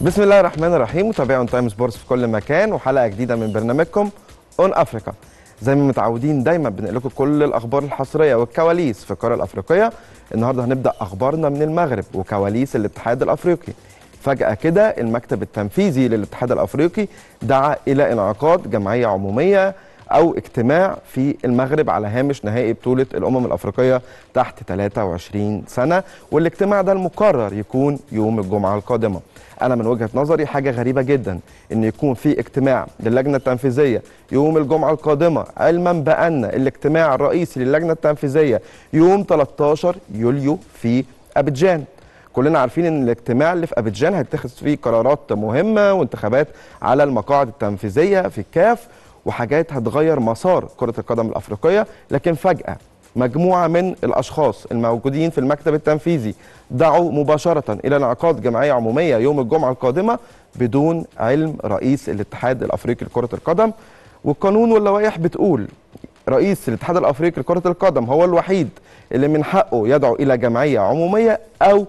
بسم الله الرحمن الرحيم متابعي تايم سبورتس في كل مكان وحلقه جديده من برنامجكم اون افريكا زي ما متعودين دايما بنقول لكم كل الاخبار الحصريه والكواليس في القاره الافريقيه النهارده هنبدا اخبارنا من المغرب وكواليس الاتحاد الافريقي فجاه كده المكتب التنفيذي للاتحاد الافريقي دعا الى انعقاد جمعيه عموميه أو اجتماع في المغرب على هامش نهائي بطولة الأمم الأفريقية تحت 23 سنة والاجتماع ده المقرر يكون يوم الجمعة القادمة أنا من وجهة نظري حاجة غريبة جدا إن يكون في اجتماع للجنة التنفيذية يوم الجمعة القادمة علما بأن الاجتماع الرئيسي للجنة التنفيذية يوم 13 يوليو في أبيجان كلنا عارفين ان الاجتماع اللي في ابيجان هيتخذ فيه قرارات مهمه وانتخابات على المقاعد التنفيذيه في الكاف وحاجات هتغير مسار كرة القدم الأفريقية لكن فجأة مجموعة من الأشخاص الموجودين في المكتب التنفيذي دعوا مباشرة إلى انعقاد جمعية عمومية يوم الجمعة القادمة بدون علم رئيس الاتحاد الأفريقي لكرة القدم والقانون واللوائح بتقول رئيس الاتحاد الأفريقي لكرة القدم هو الوحيد اللي من حقه يدعو إلى جمعية عمومية أو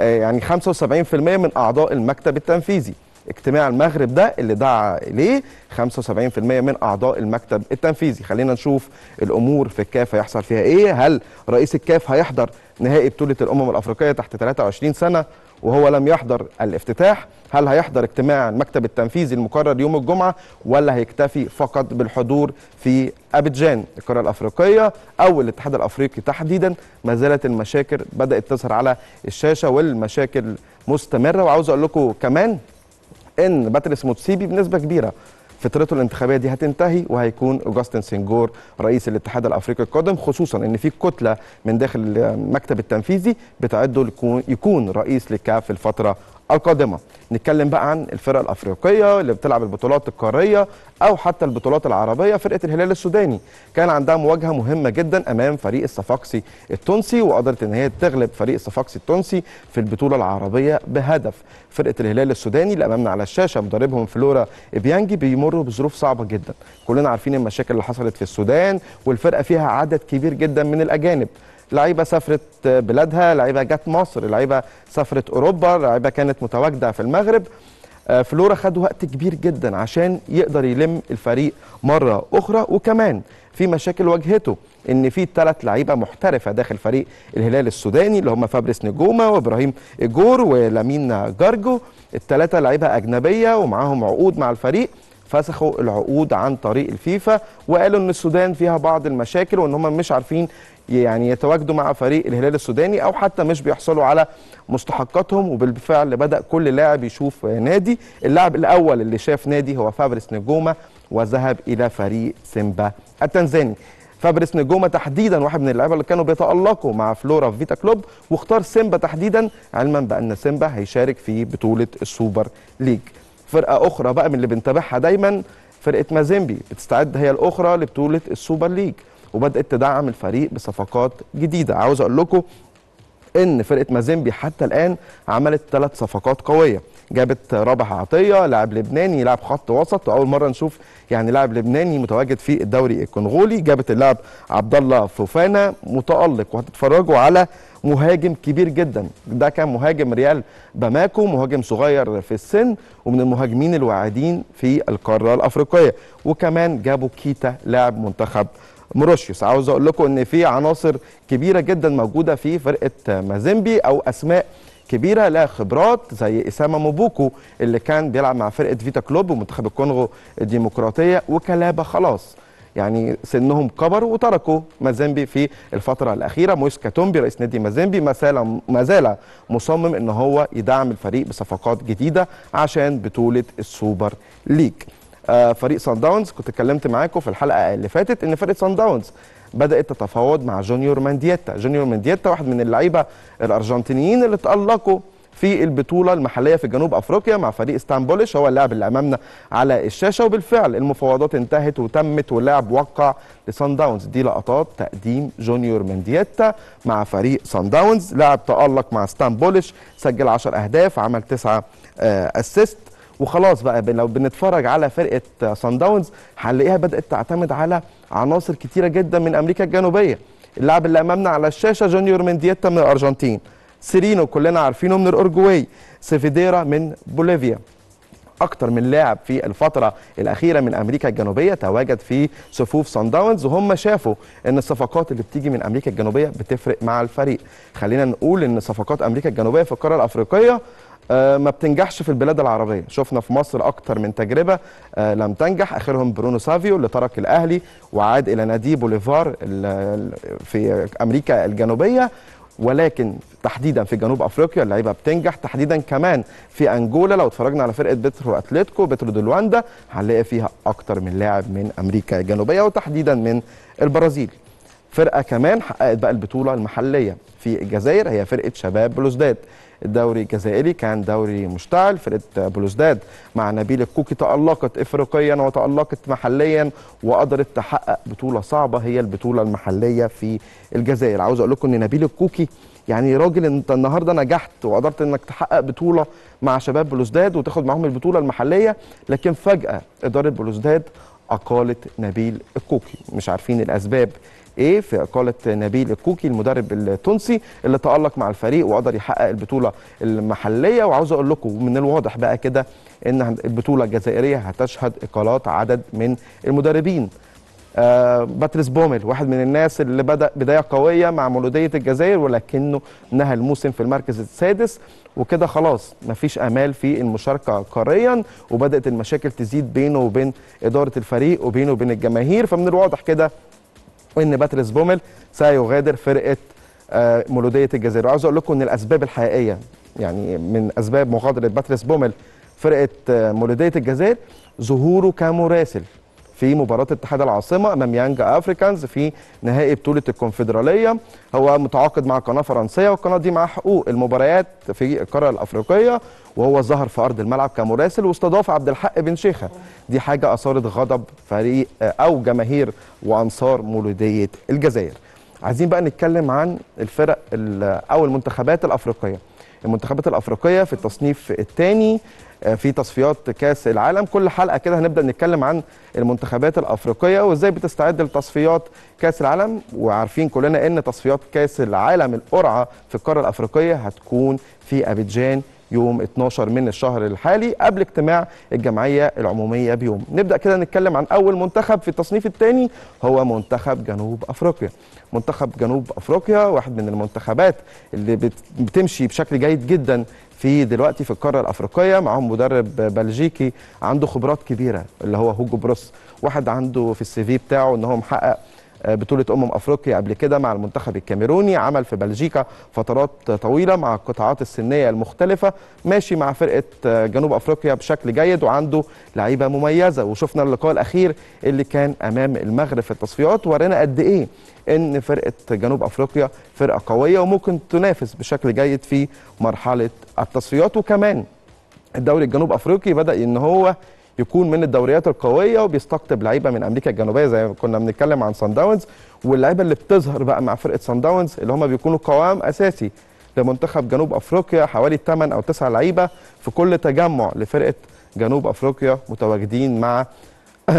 آه، يعني 75% من أعضاء المكتب التنفيذي اجتماع المغرب ده اللي دعا اليه 75% من اعضاء المكتب التنفيذي خلينا نشوف الامور في الكاف هيحصل فيها ايه هل رئيس الكاف هيحضر نهائي بطوله الامم الافريقيه تحت 23 سنه وهو لم يحضر الافتتاح هل هيحضر اجتماع المكتب التنفيذي المقرر يوم الجمعة ولا هيكتفي فقط بالحضور في أبيجان القارة الأفريقية أو الاتحاد الأفريقي تحديدا ما زالت المشاكل بدأت تظهر على الشاشة والمشاكل مستمرة وعاوز أقول لكم كمان ان باتريس موتسيبي بنسبه كبيره فترته الانتخابيه دي هتنتهي وهيكون اوجاستن سينجور رئيس الاتحاد الافريقي القادم خصوصا ان في كتله من داخل المكتب التنفيذي بتعده يكون رئيس لكاف في الفتره القادمه نتكلم بقى عن الفرق الافريقيه اللي بتلعب البطولات القاريه او حتى البطولات العربيه فرقه الهلال السوداني كان عندها مواجهه مهمه جدا امام فريق الصفاقسي التونسي وقدرت ان هي تغلب فريق الصفاقسي التونسي في البطوله العربيه بهدف فرقه الهلال السوداني اللي امامنا على الشاشه مدربهم فلورا ابيانجي بيمروا بظروف صعبه جدا كلنا عارفين المشاكل اللي حصلت في السودان والفرقه فيها عدد كبير جدا من الاجانب لعيبه سافرت بلادها لعيبه جت مصر لعيبه سافرت اوروبا لعيبه كانت متواجده في المغرب آه، فلورا خد وقت كبير جدا عشان يقدر يلم الفريق مره اخرى وكمان في مشاكل واجهته ان في ثلاث لعيبه محترفه داخل فريق الهلال السوداني اللي هم فابريس نجومه وابراهيم ايجور ولامين جارجو الثلاثه لعيبه اجنبيه ومعاهم عقود مع الفريق فسخوا العقود عن طريق الفيفا وقالوا ان السودان فيها بعض المشاكل وان هم مش عارفين يعني يتواجدوا مع فريق الهلال السوداني او حتى مش بيحصلوا على مستحقاتهم وبالفعل بدا كل لاعب يشوف نادي اللاعب الاول اللي شاف نادي هو فابريس نجوما وذهب الى فريق سيمبا التنزاني فابريس نجوما تحديدا واحد من اللعيبه اللي كانوا بيتالقوا مع فلورا في فيتا كلوب واختار سيمبا تحديدا علما بان سيمبا هيشارك في بطوله السوبر ليج فرقه اخرى بقى من اللي بنتابعها دايما فرقه مازيمبي بتستعد هي الاخرى لبطوله السوبر ليج وبدات تدعم الفريق بصفقات جديده عاوز اقول لكم ان فرقه مازيمبي حتى الان عملت ثلاث صفقات قويه جابت رابح عطيه لاعب لبناني لاعب خط وسط واول مره نشوف يعني لاعب لبناني متواجد في الدوري الكونغولي جابت اللاعب عبد الله فوفانا متالق وهتتفرجوا على مهاجم كبير جدا ده كان مهاجم ريال باماكو مهاجم صغير في السن ومن المهاجمين الواعدين في القاره الافريقيه وكمان جابوا كيتا لاعب منتخب مروشيوس عاوز اقول لكم ان في عناصر كبيره جدا موجوده في فرقه مازيمبي او اسماء كبيره لها خبرات زي اسامه موبوكو اللي كان بيلعب مع فرقه فيتا كلوب ومنتخب الكونغو الديمقراطيه وكلابه خلاص يعني سنهم كبروا وتركوا مازيمبي في الفتره الاخيره مويس كاتومبي رئيس نادي مازيمبي ما زال مصمم ان هو يدعم الفريق بصفقات جديده عشان بطوله السوبر ليج آه، فريق سان داونز كنت اتكلمت معاكم في الحلقه اللي فاتت ان فريق سان داونز بدات تتفاوض مع جونيور مانديتا جونيور مانديتا واحد من اللعيبه الارجنتينيين اللي تالقوا في البطوله المحليه في جنوب افريقيا مع فريق استانبولش هو اللاعب اللي امامنا على الشاشه وبالفعل المفاوضات انتهت وتمت واللاعب وقع لسان داونز دي لقطات تقديم جونيور مندياتا مع فريق سان داونز لاعب تالق مع استانبولش سجل 10 اهداف عمل 9 اسيست آه، وخلاص بقى لو بنتفرج على فرقه سان داونز هنلاقيها بدات تعتمد على عناصر كتيره جدا من امريكا الجنوبيه اللاعب اللي امامنا على الشاشه جونيور مندياتا من الارجنتين سيرينو كلنا عارفينه من الأورجواي سيفيديرا من بوليفيا اكتر من لاعب في الفتره الاخيره من امريكا الجنوبيه تواجد في صفوف سان داونز وهم شافوا ان الصفقات اللي بتيجي من امريكا الجنوبيه بتفرق مع الفريق خلينا نقول ان صفقات امريكا الجنوبيه في القاره الافريقيه آه، ما بتنجحش في البلاد العربيه شفنا في مصر اكتر من تجربه آه، لم تنجح اخرهم برونو سافيو اللي ترك الاهلي وعاد الى نادي بوليفار في امريكا الجنوبيه ولكن تحديدا في جنوب افريقيا اللعيبه بتنجح تحديدا كمان في انجولا لو اتفرجنا على فرقه بترو اتلتيكو بترو دلواندا هنلاقي فيها اكتر من لاعب من امريكا الجنوبيه وتحديدا من البرازيل فرقه كمان حققت بقى البطوله المحليه في الجزائر هي فرقه شباب بلوزداد الدوري الجزائري كان دوري مشتعل فرقه بلوزداد مع نبيل الكوكي تالقت افريقيا وتالقت محليا وقدرت تحقق بطوله صعبه هي البطوله المحليه في الجزائر عاوز اقول لكم ان نبيل الكوكي يعني راجل انت النهارده نجحت وقدرت انك تحقق بطوله مع شباب بلوزداد وتاخد معاهم البطوله المحليه لكن فجاه اداره بلوزداد اقاله نبيل الكوكي مش عارفين الاسباب ايه في اقاله نبيل الكوكي المدرب التونسي اللي تالق مع الفريق وقدر يحقق البطوله المحليه وعاوز اقول لكم من الواضح بقى كده ان البطوله الجزائريه هتشهد اقالات عدد من المدربين آه، باتريس بومل واحد من الناس اللي بدا بدايه قويه مع مولوديه الجزائر ولكنه نهى الموسم في المركز السادس وكده خلاص مفيش امال في المشاركه قاريا وبدات المشاكل تزيد بينه وبين اداره الفريق وبينه وبين الجماهير فمن الواضح كده ان باتريس بومل سيغادر فرقه آه، مولوديه الجزائر وعاوز اقول لكم ان الاسباب الحقيقيه يعني من اسباب مغادره باتريس بومل فرقه آه، مولوديه الجزائر ظهوره كمراسل في مباراه اتحاد العاصمه امام يانج افريكانز في نهائي بطوله الكونفدراليه هو متعاقد مع قناه فرنسيه والقناه دي معاه حقوق المباريات في القاره الافريقيه وهو ظهر في ارض الملعب كمراسل واستضاف عبد الحق بن شيخه دي حاجه اثارت غضب فريق او جماهير وانصار مولوديه الجزائر عايزين بقى نتكلم عن الفرق او المنتخبات الافريقيه المنتخبات الافريقيه في التصنيف الثاني آه، في تصفيات كاس العالم كل حلقه كده هنبدا نتكلم عن المنتخبات الافريقيه وازاي بتستعد لتصفيات كاس العالم وعارفين كلنا ان تصفيات كاس العالم القرعه في القاره الافريقيه هتكون في ابيجان يوم 12 من الشهر الحالي قبل اجتماع الجمعيه العموميه بيوم نبدا كده نتكلم عن اول منتخب في التصنيف الثاني هو منتخب جنوب افريقيا منتخب جنوب افريقيا واحد من المنتخبات اللي بتمشي بشكل جيد جدا في دلوقتي في القاره الافريقيه معاهم مدرب بلجيكي عنده خبرات كبيره اللي هو هوجو بروس واحد عنده في السي في بتاعه ان هو محقق آه، بطوله امم افريقيا قبل كده مع المنتخب الكاميروني عمل في بلجيكا فترات طويله مع القطاعات السنيه المختلفه ماشي مع فرقه آه، جنوب افريقيا بشكل جيد وعنده لعيبه مميزه وشفنا اللقاء الاخير اللي كان امام المغرب في التصفيات ورينا قد ايه ان فرقه جنوب افريقيا فرقه قويه وممكن تنافس بشكل جيد في مرحله التصفيات وكمان الدوري الجنوب افريقي بدا ان هو يكون من الدوريات القويه وبيستقطب لعيبه من امريكا الجنوبيه زي ما كنا بنتكلم عن سان داونز واللعيبه اللي بتظهر بقى مع فرقه سان داونز اللي هم بيكونوا قوام اساسي لمنتخب جنوب افريقيا حوالي 8 او 9 لعيبه في كل تجمع لفرقه جنوب افريقيا متواجدين مع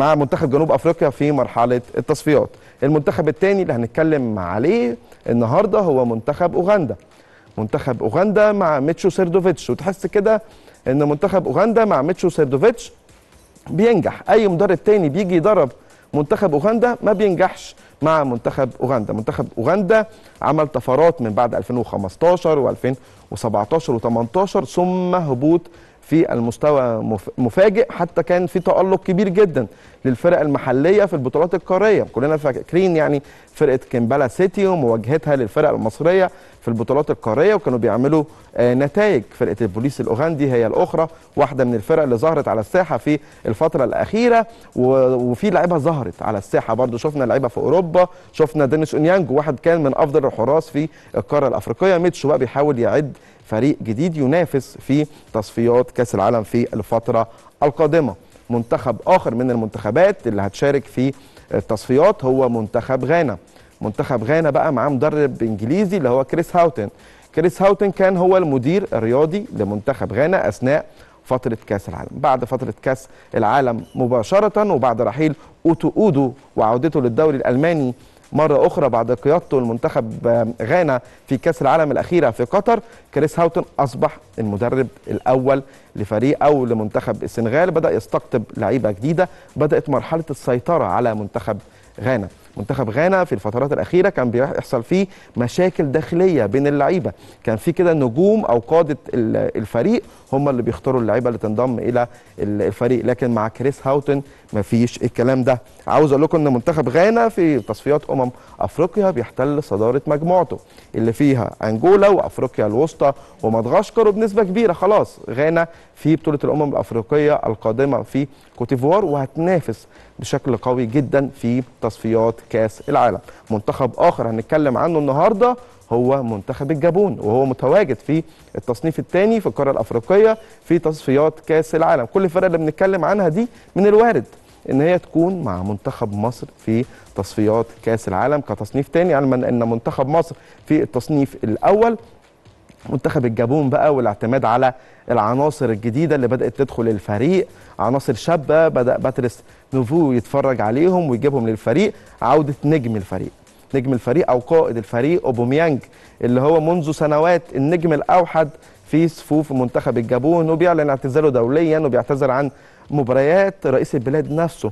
مع منتخب جنوب افريقيا في مرحله التصفيات المنتخب الثاني اللي هنتكلم عليه النهارده هو منتخب اوغندا منتخب اوغندا مع ميتشو سيردوفيتش وتحس كده ان منتخب اوغندا مع ميتشو سيردوفيتش بينجح اي مدرب تاني بيجي يدرب منتخب اوغندا ما بينجحش مع منتخب اوغندا منتخب اوغندا عمل طفرات من بعد 2015 و2017 و18 ثم هبوط في المستوى مفاجئ حتى كان في تألق كبير جدا للفرق المحلية في البطولات القارية كلنا فاكرين يعني فرقة كمبالا سيتي ومواجهتها للفرق المصرية في البطولات القارية وكانوا بيعملوا آه، نتائج فرقة البوليس الأوغندي هي الأخرى واحدة من الفرق اللي ظهرت على الساحة في الفترة الأخيرة وفي لعيبة ظهرت على الساحة برضو شفنا لعيبة في أوروبا شفنا دينيس أونيانج واحد كان من أفضل الحراس في القارة الأفريقية ميتشو بقى بيحاول يعد فريق جديد ينافس في تصفيات كاس العالم في الفتره القادمه منتخب اخر من المنتخبات اللي هتشارك في التصفيات هو منتخب غانا منتخب غانا بقى معاه مدرب انجليزي اللي هو كريس هاوتن كريس هاوتن كان هو المدير الرياضي لمنتخب غانا اثناء فتره كاس العالم بعد فتره كاس العالم مباشره وبعد رحيل اوتو اودو وعودته للدوري الالماني مرة أخرى بعد قيادته المنتخب غانا في كأس العالم الأخيرة في قطر كريس هاوتن أصبح المدرب الأول لفريق أو لمنتخب السنغال بدأ يستقطب لعيبة جديدة بدأت مرحلة السيطرة على منتخب غانا منتخب غانا في الفترات الاخيره كان بيحصل فيه مشاكل داخليه بين اللعيبه كان في كده نجوم او قاده الفريق هم اللي بيختاروا اللعيبه اللي تنضم الى الفريق لكن مع كريس هاوتن مفيش الكلام ده عاوز اقول لكم ان منتخب غانا في تصفيات امم افريقيا بيحتل صداره مجموعته اللي فيها انجولا وافريقيا الوسطى ومدغشقر وبنسبه كبيره خلاص غانا في بطوله الامم الافريقيه القادمه في كوتيفوار وهتنافس بشكل قوي جدا في تصفيات كاس العالم منتخب اخر هنتكلم عنه النهارده هو منتخب الجابون وهو متواجد في التصنيف الثاني في القاره الافريقيه في تصفيات كاس العالم كل الفرق اللي بنتكلم عنها دي من الوارد ان هي تكون مع منتخب مصر في تصفيات كاس العالم كتصنيف ثاني علما يعني ان منتخب مصر في التصنيف الاول منتخب الجابون بقى والاعتماد على العناصر الجديدة اللي بدأت تدخل الفريق عناصر شابة بدأ باتريس نوفو يتفرج عليهم ويجيبهم للفريق عودة نجم الفريق نجم الفريق أو قائد الفريق أوبوميانج اللي هو منذ سنوات النجم الأوحد في صفوف منتخب الجابون وبيعلن اعتزاله دوليا وبيعتذر عن مباريات رئيس البلاد نفسه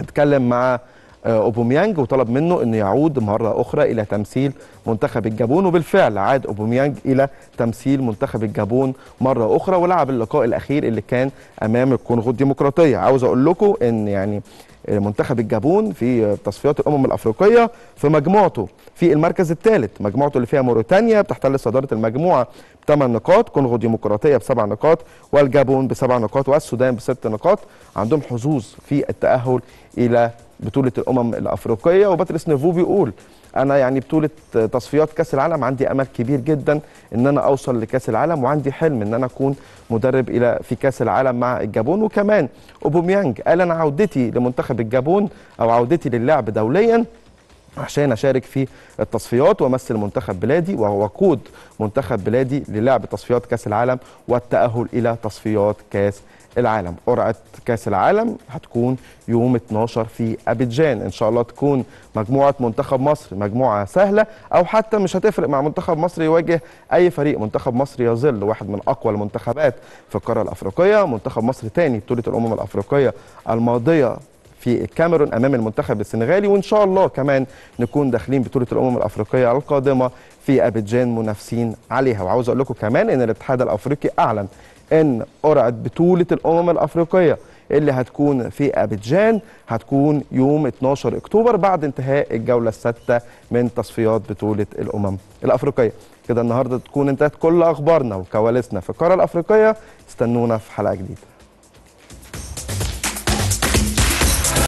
اتكلم مع آه، اوبوميانج وطلب منه انه يعود مره اخرى الى تمثيل منتخب الجابون وبالفعل عاد اوبوميانج الى تمثيل منتخب الجابون مره اخرى ولعب اللقاء الاخير اللي كان امام الكونغو الديمقراطيه عاوز اقول لكم ان يعني آه، منتخب الجابون في تصفيات الامم الافريقيه في مجموعته في المركز الثالث مجموعته اللي فيها موريتانيا بتحتل صداره المجموعه بثمان نقاط كونغو ديمقراطيه بسبع نقاط والجابون بسبع نقاط والسودان بست نقاط عندهم حظوظ في التاهل الى بطوله الامم الافريقيه وباتريس نيفو بيقول انا يعني بطوله تصفيات كاس العالم عندي امل كبير جدا ان انا اوصل لكاس العالم وعندي حلم ان انا اكون مدرب الى في كاس العالم مع الجابون وكمان اوبوميانج قال انا عودتي لمنتخب الجابون او عودتي للعب دوليا عشان اشارك في التصفيات وامثل منتخب بلادي ووقود منتخب بلادي للعب تصفيات كاس العالم والتاهل الى تصفيات كاس العالم قرعه كاس العالم هتكون يوم 12 في ابيجان ان شاء الله تكون مجموعه منتخب مصر مجموعه سهله او حتى مش هتفرق مع منتخب مصر يواجه اي فريق منتخب مصر يظل واحد من اقوى المنتخبات في القاره الافريقيه منتخب مصر تاني بطوله الامم الافريقيه الماضيه في الكاميرون امام المنتخب السنغالي وان شاء الله كمان نكون داخلين بطوله الامم الافريقيه القادمه في ابيجان منافسين عليها وعاوز اقول لكم كمان ان الاتحاد الافريقي اعلن ان قرعه بطوله الامم الافريقيه اللي هتكون في أبيجان هتكون يوم 12 أكتوبر بعد انتهاء الجولة السادسة من تصفيات بطولة الأمم الأفريقية كده النهاردة تكون انتهت كل أخبارنا وكواليسنا في القارة الأفريقية استنونا في حلقة جديدة